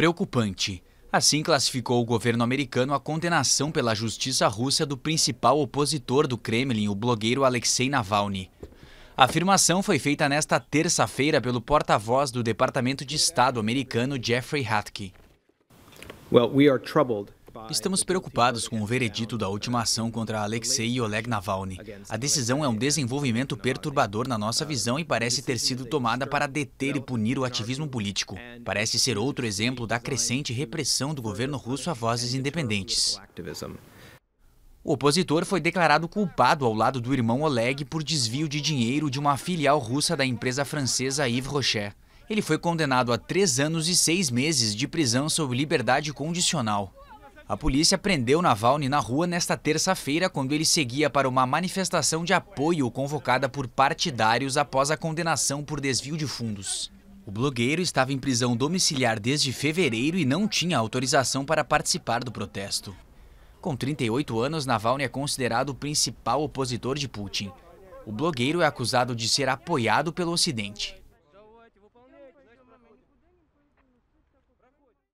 preocupante. Assim classificou o governo americano a condenação pela justiça russa do principal opositor do Kremlin, o blogueiro Alexei Navalny. A afirmação foi feita nesta terça-feira pelo porta-voz do Departamento de Estado americano Jeffrey Hatke. Well, we are troubled Estamos preocupados com o veredito da última ação contra Alexei e Oleg Navalny. A decisão é um desenvolvimento perturbador na nossa visão e parece ter sido tomada para deter e punir o ativismo político. Parece ser outro exemplo da crescente repressão do governo russo a vozes independentes. O opositor foi declarado culpado ao lado do irmão Oleg por desvio de dinheiro de uma filial russa da empresa francesa Yves Rocher. Ele foi condenado a três anos e seis meses de prisão sob liberdade condicional. A polícia prendeu Navalny na rua nesta terça-feira quando ele seguia para uma manifestação de apoio convocada por partidários após a condenação por desvio de fundos. O blogueiro estava em prisão domiciliar desde fevereiro e não tinha autorização para participar do protesto. Com 38 anos, Navalny é considerado o principal opositor de Putin. O blogueiro é acusado de ser apoiado pelo Ocidente.